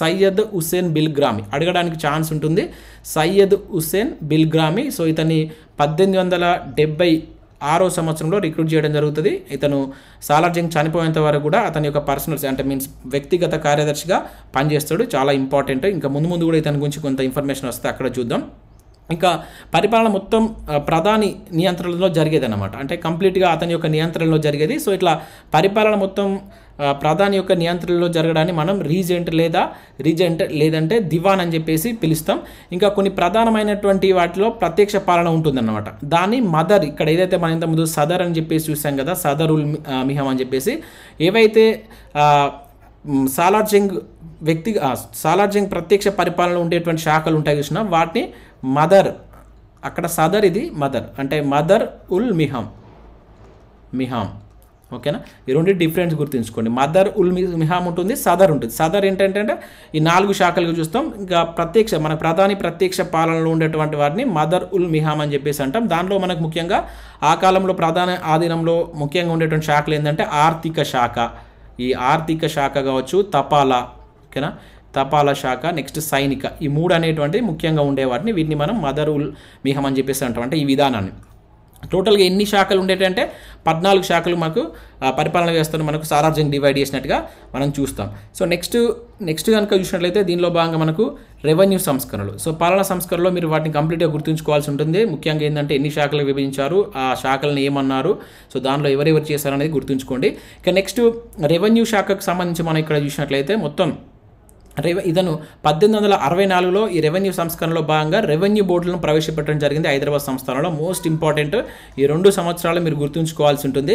సయ్యద్ హుస్సేన్ బిల్గ్రామి అడగడానికి ఛాన్స్ ఉంటుంది సయ్యద్ హుస్సేన్ బిల్గ్రామి సో ఇతని పద్దెనిమిది వందల డెబ్బై ఆరో సంవత్సరంలో రిక్రూట్ చేయడం జరుగుతుంది ఇతను జంగ్ చనిపోయేంత వరకు కూడా అతని యొక్క పర్సనల్స్ అంటే మీన్స్ వ్యక్తిగత కార్యదర్శిగా పనిచేస్తాడు చాలా ఇంపార్టెంట్ ఇంకా ముందు ముందు కూడా ఇతని గురించి కొంత ఇన్ఫర్మేషన్ వస్తే అక్కడ చూద్దాం ఇంకా పరిపాలన మొత్తం ప్రధాని నియంత్రణలో జరిగేది అనమాట అంటే కంప్లీట్గా అతని యొక్క నియంత్రణలో జరిగేది సో ఇట్లా పరిపాలన మొత్తం ప్రధాని యొక్క నియంత్రణలో జరగడాన్ని మనం రీజెంట్ లేదా రీజెంట్ లేదంటే దివాన్ అని చెప్పేసి పిలుస్తాం ఇంకా కొన్ని ప్రధానమైనటువంటి వాటిలో ప్రత్యక్ష పాలన ఉంటుందన్నమాట దాన్ని మదర్ ఇక్కడ ఏదైతే మనం ఇంతకుముందు సదర్ అని చెప్పేసి చూసాం కదా సదర్ ఉల్ మిహం అని చెప్పేసి ఏవైతే సాలార్జింగ్ వ్యక్తి సాలార్జింగ్ ప్రత్యక్ష పరిపాలన ఉండేటువంటి శాఖలు ఉంటాయి చూసినా వాటిని మదర్ అక్కడ సదర్ ఇది మదర్ అంటే మదర్ ఉల్ మిహం మిహాం ఓకేనా ఈ రెండు డిఫరెన్స్ గుర్తుంచుకోండి మదర్ ఉల్ మిహాం ఉంటుంది సదర్ ఉంటుంది సదర్ ఏంటంటే ఈ నాలుగు శాఖలుగా చూస్తాం ఇంకా ప్రత్యక్ష మన ప్రధాని ప్రత్యక్ష పాలనలో ఉండేటువంటి వాటిని మదర్ ఉల్ మిహాం అని చెప్పేసి అంటాం దానిలో మనకు ముఖ్యంగా ఆ కాలంలో ప్రధాన ఆధీనంలో ముఖ్యంగా ఉండేటువంటి శాఖలు ఏంటంటే ఆర్థిక శాఖ ఈ ఆర్థిక శాఖ కావచ్చు తపాలా ఓకేనా తపాలా శాఖ నెక్స్ట్ సైనిక ఈ మూడు అనేటువంటి ముఖ్యంగా ఉండేవాటిని వీటిని మనం మదర్ ఉల్ మిహం అని చెప్పేసి అంటాం అంటే ఈ విధానాన్ని టోటల్గా ఎన్ని శాఖలు ఉండేటంటే పద్నాలుగు శాఖలు మనకు పరిపాలన వ్యవస్థను మనకు సారార్జంగా డివైడ్ చేసినట్టుగా మనం చూస్తాం సో నెక్స్ట్ నెక్స్ట్ కనుక చూసినట్లయితే దీనిలో భాగంగా మనకు రెవెన్యూ సంస్కరణలు సో పాలన సంస్కరణలో మీరు వాటిని కంప్లీట్గా గుర్తుంచుకోవాల్సి ఉంటుంది ముఖ్యంగా ఏంటంటే ఎన్ని శాఖలు విభజించారు ఆ శాఖలను ఏమన్నారు సో దానిలో ఎవరెవరు చేశారనేది గుర్తుంచుకోండి ఇక నెక్స్ట్ రెవెన్యూ శాఖకు సంబంధించి మనం ఇక్కడ చూసినట్లయితే మొత్తం రెవె ఇతను పద్దెనిమిది వందల అరవై నాలుగులో ఈ రెవెన్యూ సంస్కరణలో భాగంగా రెవెన్యూ బోర్డులను ప్రవేశపెట్టడం జరిగింది హైదరాబాద్ సంస్థానంలో మోస్ట్ ఇంపార్టెంట్ ఈ రెండు సంవత్సరాలు మీరు గుర్తుంచుకోవాల్సి ఉంటుంది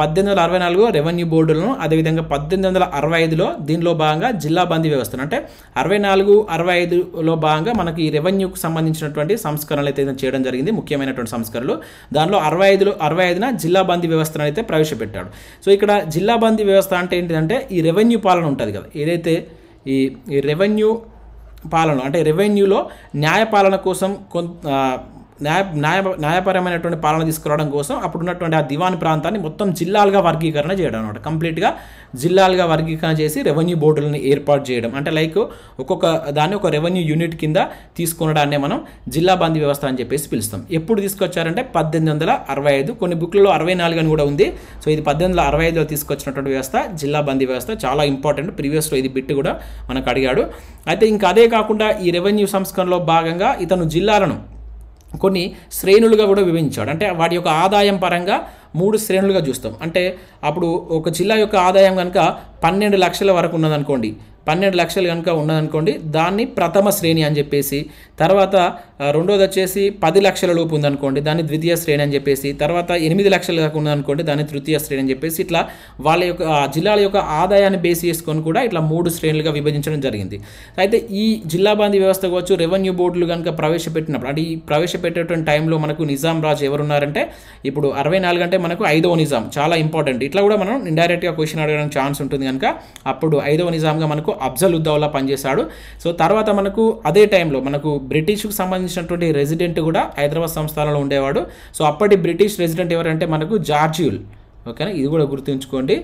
పద్దెనిమిది వందల అరవై నాలుగు రెవెన్యూ బోర్డులను అదేవిధంగా పద్దెనిమిది వందల అరవై ఐదులో దీనిలో భాగంగా జిల్లా బందీ వ్యవస్థను అంటే అరవై నాలుగు అరవై ఐదులో భాగంగా మనకి ఈ రెవెన్యూకు సంబంధించినటువంటి సంస్కరణలు అయితే చేయడం జరిగింది ముఖ్యమైనటువంటి సంస్కరణలు దానిలో అరవై ఐదులో అరవై ఐదున జిల్లా బందీ వ్యవస్థను అయితే ప్రవేశపెట్టాడు సో ఇక్కడ జిల్లా బందీ వ్యవస్థ అంటే ఏంటంటే ఈ రెవెన్యూ పాలన ఉంటుంది కదా ఏదైతే ఈ రెవెన్యూ పాలన అంటే రెవెన్యూలో న్యాయపాలన కోసం కొంత న్యాయ న్యాయ న్యాయపరమైనటువంటి పాలన తీసుకురావడం కోసం అప్పుడున్నటువంటి ఆ దివాన్ ప్రాంతాన్ని మొత్తం జిల్లాలుగా వర్గీకరణ చేయడం అనమాట కంప్లీట్గా జిల్లాలుగా వర్గీకరణ చేసి రెవెన్యూ బోర్డులను ఏర్పాటు చేయడం అంటే లైక్ ఒక్కొక్క దాన్ని ఒక రెవెన్యూ యూనిట్ కింద తీసుకునడాన్ని మనం జిల్లా బందీ వ్యవస్థ అని చెప్పేసి పిలుస్తాం ఎప్పుడు తీసుకొచ్చారంటే పద్దెనిమిది వందల అరవై ఐదు కొన్ని బుక్లలో అరవై నాలుగు అని కూడా ఉంది సో ఇది పద్దెనిమిది వందల అరవై తీసుకొచ్చినటువంటి వ్యవస్థ జిల్లా బందీ వ్యవస్థ చాలా ఇంపార్టెంట్ ప్రీవియస్లో ఇది బిట్టు కూడా మనకు అడిగాడు అయితే ఇంకా అదే కాకుండా ఈ రెవెన్యూ సంస్కరణలో భాగంగా ఇతను జిల్లాలను కొన్ని శ్రేణులుగా కూడా విభజించాడు అంటే వాటి యొక్క ఆదాయం పరంగా మూడు శ్రేణులుగా చూస్తాం అంటే అప్పుడు ఒక జిల్లా యొక్క ఆదాయం కనుక పన్నెండు లక్షల వరకు ఉన్నదనుకోండి పన్నెండు లక్షలు కనుక ఉన్నదనుకోండి దాన్ని ప్రథమ శ్రేణి అని చెప్పేసి తర్వాత రెండోది వచ్చేసి పది లక్షల లోపు ఉందనుకోండి దాన్ని ద్వితీయ శ్రేణి అని చెప్పేసి తర్వాత ఎనిమిది లక్షల దాకా ఉందనుకోండి దాన్ని తృతీయ శ్రేణి అని చెప్పేసి ఇట్లా వాళ్ళ యొక్క జిల్లాల యొక్క ఆదాయాన్ని బేస్ చేసుకొని కూడా ఇట్లా మూడు శ్రేణులుగా విభజించడం జరిగింది అయితే ఈ జిల్లా బందీ వ్యవస్థ కావచ్చు రెవెన్యూ బోర్డులు కనుక ప్రవేశపెట్టినప్పుడు అంటే ఈ ప్రవేశపెట్టేటువంటి టైంలో మనకు నిజాం రాజు ఎవరున్నారంటే ఇప్పుడు అరవై నాలుగు అంటే మనకు ఐదవ నిజాం చాలా ఇంపార్టెంట్ ఇట్లా కూడా మనం ఇండైరెక్ట్గా క్వశ్చన్ అడగడానికి ఛాన్స్ ఉంటుంది కనుక అప్పుడు ఐదవ నిజాంగా మనకు అఫ్జల్ ఉద్దౌలా పనిచేశాడు సో తర్వాత మనకు అదే టైంలో మనకు బ్రిటిష్కు సంబంధించినటువంటి రెసిడెంట్ కూడా హైదరాబాద్ సంస్థానంలో ఉండేవాడు సో అప్పటి బ్రిటిష్ రెసిడెంట్ ఎవరంటే మనకు జార్జియుల్ ఓకేనా ఇది కూడా గుర్తుంచుకోండి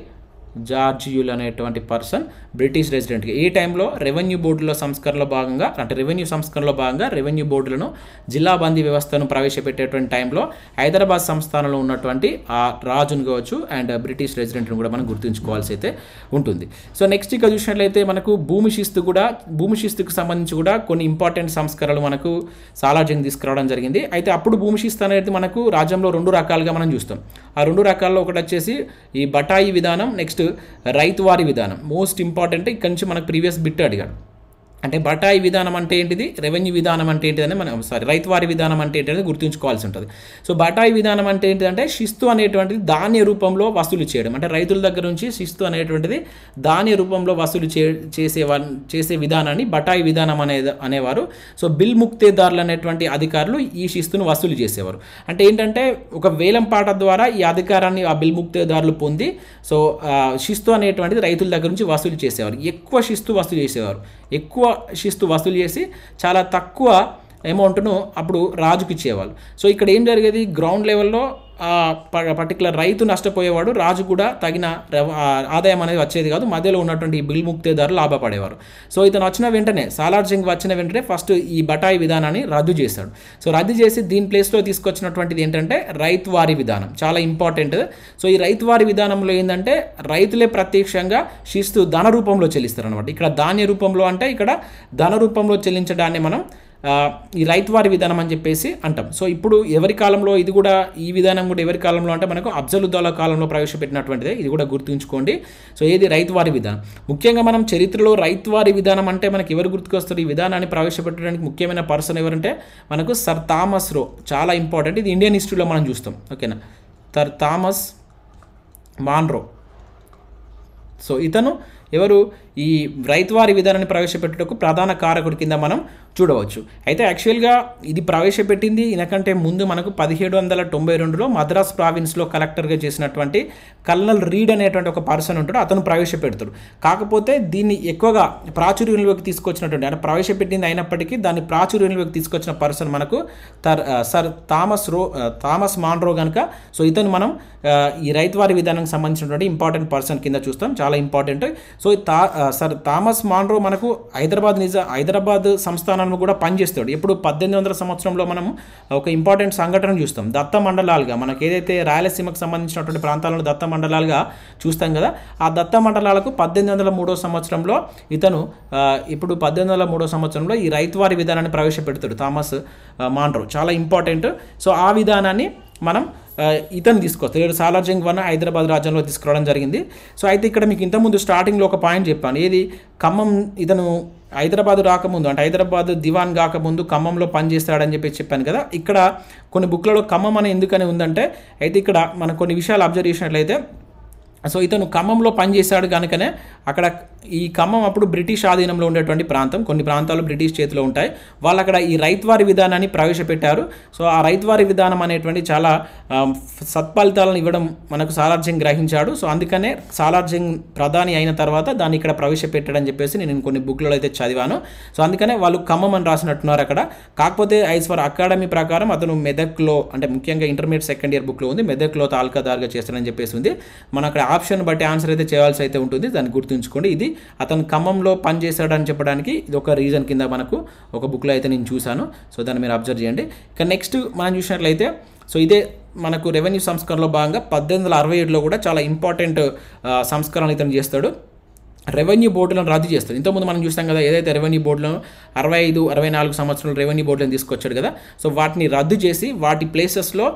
జార్జియుల్ అనేటువంటి పర్సన్ బ్రిటిష్ రెసిడెంట్గా ఈ టైంలో రెవెన్యూ బోర్డుల సంస్కరణలో భాగంగా అంటే రెవెన్యూ సంస్కరణలో భాగంగా రెవెన్యూ బోర్డులను జిల్లా బందీ వ్యవస్థను ప్రవేశపెట్టేటువంటి టైంలో హైదరాబాద్ సంస్థానంలో ఉన్నటువంటి ఆ రాజును కావచ్చు అండ్ బ్రిటిష్ రెసిడెంట్ను కూడా మనం గుర్తుంచుకోవాల్సి అయితే ఉంటుంది సో నెక్స్ట్ ఇక చూసినట్లయితే మనకు భూమి శిస్తు కూడా భూమి శిస్తుకు సంబంధించి కూడా కొన్ని ఇంపార్టెంట్ సంస్కరణలు మనకు సాలార్జంగ్ తీసుకురావడం జరిగింది అయితే అప్పుడు భూమి శిస్తు అనేది మనకు రాజ్యంలో రెండు రకాలుగా మనం చూస్తాం ఆ రెండు రకాల్లో ఒకటి వచ్చేసి ఈ బటాయి విధానం నెక్స్ట్ రైతువారి విధానం మోస్ట్ ఇంపార్టెంట్ ఇక్కడి నుంచి మనకు ప్రీవియస్ బిట్ అడిగాడు అంటే బటాయి విధానం అంటే ఏంటిది రెవెన్యూ విధానం అంటే ఏంటిదని మనం సారీ రైతువారి విధానం అంటే ఏంటనేది గుర్తుంచుకోవాల్సి ఉంటుంది సో బటాయి విధానం అంటే ఏంటిదంటే శిస్తు అనేటువంటిది ధాన్య రూపంలో వసూలు చేయడం అంటే రైతుల దగ్గర నుంచి శిస్తు అనేటువంటిది ధాన్య రూపంలో వసూలు చే చేసే చేసే విధానాన్ని బటాయి విధానం అనే అనేవారు సో బిల్ ముక్తేదారులు అనేటువంటి అధికారులు ఈ శిస్తును వసూలు చేసేవారు అంటే ఏంటంటే ఒక వేలం పాట ద్వారా ఈ అధికారాన్ని ఆ బిల్ ముక్తేదారులు పొంది సో శిస్తు అనేటువంటిది రైతుల దగ్గర నుంచి వసూలు చేసేవారు ఎక్కువ శిస్తు వసూలు చేసేవారు ఎక్కువ తక్కువ శిస్తు వసూలు చేసి చాలా తక్కువ అమౌంట్ను అప్పుడు రాజుకి ఇచ్చేవాళ్ళు సో ఇక్కడ ఏం జరిగేది గ్రౌండ్ లెవెల్లో పర్టికులర్ రైతు నష్టపోయేవాడు రాజు కూడా తగిన ఆదాయం అనేది వచ్చేది కాదు మధ్యలో ఉన్నటువంటి బిల్ ముక్తేదారు లాభపడేవారు సో ఇతను వచ్చిన వెంటనే సాలార్ సింగ్ వచ్చిన వెంటనే ఫస్ట్ ఈ బటాయి విధానాన్ని రద్దు చేశాడు సో రద్దు చేసి దీని ప్లేస్లో తీసుకొచ్చినటువంటిది ఏంటంటే రైతు వారి విధానం చాలా ఇంపార్టెంట్ సో ఈ రైతు వారి విధానంలో ఏంటంటే రైతులే ప్రత్యక్షంగా శిస్తు ధన రూపంలో చెల్లిస్తారు అనమాట ఇక్కడ ధాన్య రూపంలో అంటే ఇక్కడ ధన రూపంలో చెల్లించడాన్ని మనం ఈ రైతు వారి విధానం అని చెప్పేసి అంటాం సో ఇప్పుడు ఎవరి కాలంలో ఇది కూడా ఈ విధానం కూడా ఎవరి కాలంలో అంటే మనకు అబ్జలుద్దౌలా కాలంలో ప్రవేశపెట్టినటువంటిదే ఇది కూడా గుర్తుంచుకోండి సో ఏది రైతు వారి విధానం ముఖ్యంగా మనం చరిత్రలో రైతు వారి విధానం అంటే మనకు ఎవరు గుర్తుకొస్తారు ఈ విధానాన్ని ప్రవేశపెట్టడానికి ముఖ్యమైన పర్సన్ ఎవరంటే మనకు సర్ థామస్ రో చాలా ఇంపార్టెంట్ ఇది ఇండియన్ హిస్టరీలో మనం చూస్తాం ఓకేనా సర్ థామస్ రో సో ఇతను ఎవరు ఈ రైతువారి విధానాన్ని ప్రవేశపెట్టుటకు ప్రధాన కారకుడి కింద మనం చూడవచ్చు అయితే యాక్చువల్గా ఇది ప్రవేశపెట్టింది ఇనకంటే ముందు మనకు పదిహేడు వందల తొంభై రెండులో మద్రాస్ ప్రావిన్స్లో కలెక్టర్గా చేసినటువంటి కల్నల్ రీడ్ అనేటువంటి ఒక పర్సన్ ఉంటాడు అతను ప్రవేశపెడతాడు కాకపోతే దీన్ని ఎక్కువగా ప్రాచుర్యంలోకి తీసుకొచ్చినటువంటి అంటే ప్రవేశపెట్టింది అయినప్పటికీ దాన్ని ప్రాచుర్యంలోకి తీసుకొచ్చిన పర్సన్ మనకు తర్ సర్ థామస్ రో థామస్ మాన్రో కనుక సో ఇతను మనం ఈ రైతువారి విధానానికి సంబంధించినటువంటి ఇంపార్టెంట్ పర్సన్ కింద చూస్తాం చాలా ఇంపార్టెంట్ సో తా సార్ థామస్ మాన్రో మనకు హైదరాబాద్ నిజ హైదరాబాద్ సంస్థానాన్ని కూడా పనిచేస్తాడు ఇప్పుడు పద్దెనిమిది వందల సంవత్సరంలో మనం ఒక ఇంపార్టెంట్ సంఘటన చూస్తాం దత్త మండలాలుగా మనకు ఏదైతే రాయలసీమకు సంబంధించినటువంటి ప్రాంతాలను దత్త మండలాలుగా చూస్తాం కదా ఆ దత్త మండలాలకు పద్దెనిమిది వందల మూడో సంవత్సరంలో ఇతను ఇప్పుడు పద్దెనిమిది వందల మూడో సంవత్సరంలో ఈ రైతువారి విధానాన్ని ప్రవేశపెడతాడు థామస్ మాన్రో చాలా ఇంపార్టెంట్ సో ఆ విధానాన్ని మనం ఇతను తీసుకొస్తాం సాలార్ జంగ్ వన్ హైదరాబాద్ రాజ్యంలో తీసుకురావడం జరిగింది సో అయితే ఇక్కడ మీకు ఇంతకుముందు స్టార్టింగ్లో ఒక పాయింట్ చెప్పాను ఏది ఖమ్మం ఇతను హైదరాబాద్ రాకముందు అంటే హైదరాబాద్ దివాన్ కాకముందు ఖమ్మంలో పనిచేస్తాడని చెప్పి చెప్పాను కదా ఇక్కడ కొన్ని బుక్లలో ఖమ్మం అని ఎందుకని ఉందంటే అయితే ఇక్కడ మనం కొన్ని విషయాలు అబ్జర్వ్ చేసినట్లయితే సో ఇతను ఖమ్మంలో పనిచేశాడు కనుకనే అక్కడ ఈ ఖమ్మం అప్పుడు బ్రిటిష్ ఆధీనంలో ఉండేటువంటి ప్రాంతం కొన్ని ప్రాంతాలు బ్రిటిష్ చేతిలో ఉంటాయి వాళ్ళు అక్కడ ఈ రైతువారి విధానాన్ని ప్రవేశపెట్టారు సో ఆ రైతువారి విధానం అనేటువంటి చాలా సత్ఫలితాలను ఇవ్వడం మనకు సాలార్జంగ్ గ్రహించాడు సో అందుకనే సాలార్జంగ్ ప్రధాని అయిన తర్వాత దాన్ని ఇక్కడ ప్రవేశపెట్టాడని చెప్పేసి నేను కొన్ని బుక్లలో అయితే చదివాను సో అందుకనే వాళ్ళు ఖమ్మం అని రాసినట్టున్నారు అక్కడ కాకపోతే ఐశ్వర్ అకాడమీ ప్రకారం అతను మెదక్లో అంటే ముఖ్యంగా ఇంటర్మీడియట్ సెకండ్ ఇయర్ బుక్లో ఉంది మెదక్లో తాల్కాదారుగా చేస్తాడని చెప్పేసి ఉంది మనం అక్కడ ఆప్షన్ బట్టి ఆన్సర్ అయితే చేయాల్సి అయితే ఉంటుంది దాన్ని గుర్తుంచుకోండి ఇది అతను ఖమ్మంలో పని చేశాడని చెప్పడానికి ఇది ఒక రీజన్ కింద మనకు ఒక బుక్లో అయితే నేను చూశాను సో దాన్ని మీరు అబ్జర్వ్ చేయండి ఇక నెక్స్ట్ మనం చూసినట్లయితే సో ఇదే మనకు రెవెన్యూ సంస్కరణలో భాగంగా పద్దెనిమిది వందల అరవై ఏడులో కూడా చాలా ఇంపార్టెంట్ సంస్కరణలు ఇతను చేస్తాడు రెవెన్యూ బోర్డులను రద్దు చేస్తుంది ఇంతకుముందు మనం చూస్తాం కదా ఏదైతే రెవెన్యూ బోర్డులను అరవై ఐదు అరవై నాలుగు సంవత్సరాలు రెవెన్యూ బోర్డులను తీసుకొచ్చాడు కదా సో వాటిని రద్దు చేసి వాటి ప్లేసెస్లో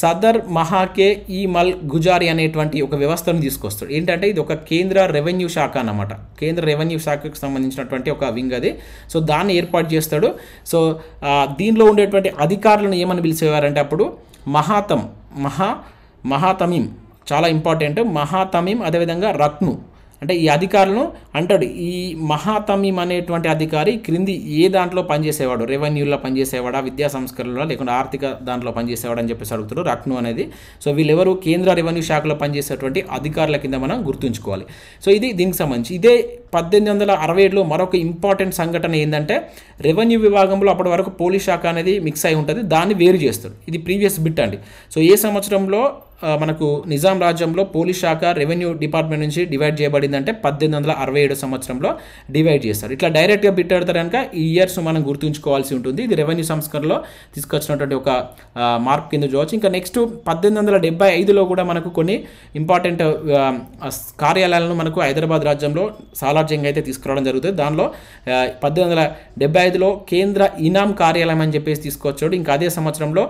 సదర్ మహాకే ఈ మల్ గుజారి అనేటువంటి ఒక వ్యవస్థను తీసుకొస్తాడు ఏంటంటే ఇది ఒక కేంద్ర రెవెన్యూ శాఖ అన్నమాట కేంద్ర రెవెన్యూ శాఖకు సంబంధించినటువంటి ఒక వింగ్ అది సో దాన్ని ఏర్పాటు చేస్తాడు సో దీనిలో ఉండేటువంటి అధికారులను ఏమని పిలిచేవారంటే అప్పుడు మహాతం మహా మహాతమిం చాలా ఇంపార్టెంట్ మహాతమిం అదేవిధంగా రత్ను అంటే ఈ అధికారులను అంటాడు ఈ మహాతమీం అనేటువంటి అధికారి క్రింది ఏ దాంట్లో పనిచేసేవాడు రెవెన్యూలో పనిచేసేవాడా విద్యా సంస్కరణలో లేకుంటే ఆర్థిక దాంట్లో పనిచేసేవాడు అని చెప్పేసి అడుగుతాడు రక్ను అనేది సో వీళ్ళెవరు కేంద్ర రెవెన్యూ శాఖలో పనిచేసేటువంటి అధికారుల కింద మనం గుర్తుంచుకోవాలి సో ఇది దీనికి సంబంధించి ఇదే పద్దెనిమిది వందల అరవై ఏడులో మరొక ఇంపార్టెంట్ సంఘటన ఏంటంటే రెవెన్యూ విభాగంలో అప్పటి వరకు పోలీస్ శాఖ అనేది మిక్స్ అయి ఉంటుంది దాన్ని వేరు చేస్తాడు ఇది ప్రీవియస్ బిట్ అండి సో ఏ సంవత్సరంలో మనకు నిజాం రాజ్యంలో పోలీస్ శాఖ రెవెన్యూ డిపార్ట్మెంట్ నుంచి డివైడ్ చేయబడింది అంటే పద్దెనిమిది వందల అరవై ఏడు సంవత్సరంలో డివైడ్ చేస్తారు ఇట్లా డైరెక్ట్గా పెట్టారు కనుక ఈ ఇయర్స్ మనం గుర్తుంచుకోవాల్సి ఉంటుంది ఇది రెవెన్యూ సంస్కరణలో తీసుకొచ్చినటువంటి ఒక మార్క్ కింద చూడవచ్చు ఇంకా నెక్స్ట్ పద్దెనిమిది వందల డెబ్బై ఐదులో కూడా మనకు కొన్ని ఇంపార్టెంట్ కార్యాలయాలను మనకు హైదరాబాద్ రాజ్యంలో సాలార్జంగ్ అయితే తీసుకురావడం జరుగుతుంది దానిలో పద్దెనిమిది వందల డెబ్బై ఐదులో కేంద్ర ఇనాం కార్యాలయం అని చెప్పేసి తీసుకొచ్చాడు ఇంకా అదే సంవత్సరంలో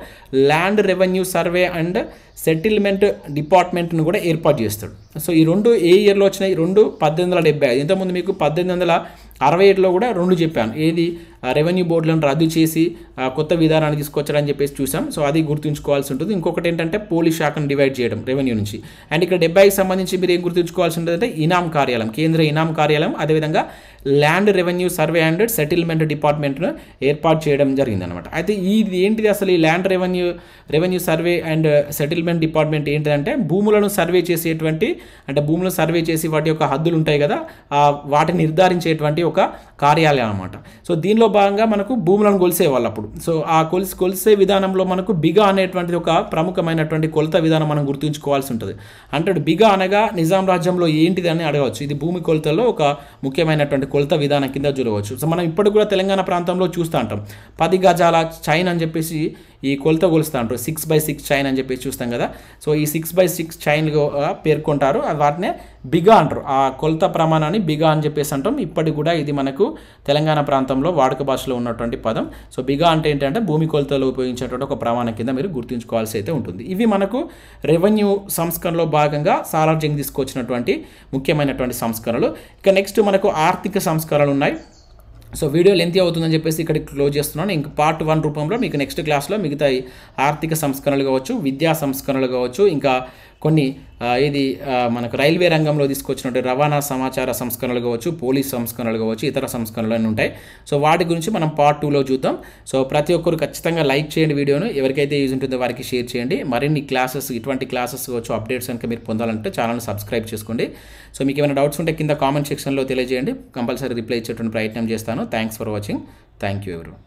land revenue survey and settle settlement డిపార్ట్మెంట్ను కూడా ఏర్పాటు చేస్తాడు సో ఈ రెండు ఏ ఇయర్లో వచ్చినాయి రెండు పద్దెనిమిది వందల డెబ్బై ఐదు ఇంతకుముందు మీకు పద్దెనిమిది వందల అరవై ఏడులో కూడా రెండు చెప్పాను ఏది రెవెన్యూ బోర్డులను రద్దు చేసి కొత్త విధానాన్ని తీసుకొచ్చారని చెప్పేసి చూసాం సో అది గుర్తుంచుకోవాల్సి ఉంటుంది ఇంకొకటి ఏంటంటే పోలీస్ శాఖను డివైడ్ చేయడం రెవెన్యూ నుంచి అండ్ ఇక్కడ డెబ్బైకి సంబంధించి మీరు ఏం గుర్తుంచుకోవాల్సి ఉంటుంది అంటే ఇనాం కార్యాలయం కేంద్ర ఇనాం కార్యాలయం అదేవిధంగా land revenue survey and settlement డిపార్ట్మెంట్ను ఏర్పాటు చేయడం జరిగిందనమాట అయితే ఇది ఏంటిది అసలు ఈ land revenue revenue survey and settlement department ఏంటిదంటే భూములను సర్వే చేసేటువంటి అంటే భూములను సర్వే చేసి వాటి యొక్క హద్దులు ఉంటాయి కదా వాటిని నిర్ధారించేటువంటి ఒక కార్యాలయం అనమాట సో దీనిలో భాగంగా మనకు భూములను కొలిసేవాళ్ళు అప్పుడు సో ఆ కొలిసి కొలిసే విధానంలో మనకు బిగా అనేటువంటిది ఒక ప్రముఖమైనటువంటి కొలత విధానం మనం గుర్తుంచుకోవాల్సి ఉంటుంది అంటే బిగా అనగా నిజాం రాజ్యంలో ఏంటిది అని అడగవచ్చు ఇది భూమి కొలతల్లో ఒక ముఖ్యమైనటువంటి కొలత విధానం కింద చూడవచ్చు సో మనం ఇప్పటికి కూడా తెలంగాణ ప్రాంతంలో చూస్తూ ఉంటాం పది గజాల చైన్ అని చెప్పేసి ఈ కొలత కొలుస్తూ ఉంటారు సిక్స్ బై సిక్స్ చైన్ అని చెప్పి చూస్తాం కదా సో ఈ సిక్స్ బై సిక్స్ చైన్గా పేర్కొంటారు వాటినే బిగా అంటారు ఆ కొలత ప్రమాణాన్ని బిగా అని చెప్పేసి అంటాం ఇప్పటికి కూడా ఇది మనకు తెలంగాణ ప్రాంతంలో వాడుక భాషలో ఉన్నటువంటి పదం సో బిగా అంటే ఏంటంటే భూమి కొలతలో ఉపయోగించినటువంటి ఒక ప్రమాణం కింద మీరు గుర్తుంచుకోవాల్సి అయితే ఉంటుంది ఇవి మనకు రెవెన్యూ సంస్కరణలో భాగంగా సాలార్జింగ్ తీసుకొచ్చినటువంటి ముఖ్యమైనటువంటి సంస్కరణలు ఇక నెక్స్ట్ మనకు ఆర్థిక సంస్కరణలు ఉన్నాయి సో వీడియో లెంత్ అవుతుందని చెప్పేసి ఇక్కడ క్లోజ్ చేస్తున్నాను ఇంక పార్ట్ వన్ రూపంలో మీకు నెక్స్ట్ క్లాస్లో మిగతా ఆర్థిక సంస్కరణలు కావచ్చు విద్యా సంస్కరణలు కావచ్చు ఇంకా కొన్ని ఇది మనకు రైల్వే రంగంలో తీసుకొచ్చినటువంటి రవాణా సమాచార సంస్కరణలు కావచ్చు పోలీస్ సంస్కరణలు కావచ్చు ఇతర సంస్కరణలు అని ఉంటాయి సో వాటి గురించి మనం పార్ట్ టూలో చూద్దాం సో ప్రతి ఒక్కరు ఖచ్చితంగా లైక్ చేయండి వీడియోను ఎవరికైతే యూజ్ ఉంటుందో వారికి షేర్ చేయండి మరిన్ని క్లాసెస్ ఇటువంటి క్లాసెస్ కావచ్చు అప్డేట్స్ కనుక మీరు పొందాలంటే ఛానల్ని సబ్స్క్రైబ్ చేసుకోండి సో మీకు ఏమైనా డౌట్స్ ఉంటే కింద కామెంట్ సెక్షన్లో తెలియజేయండి కంపల్సరీ రిప్లై ఇచ్చేటువంటి ప్రయత్నం చేస్తాను thanks for watching thank you ఎవరు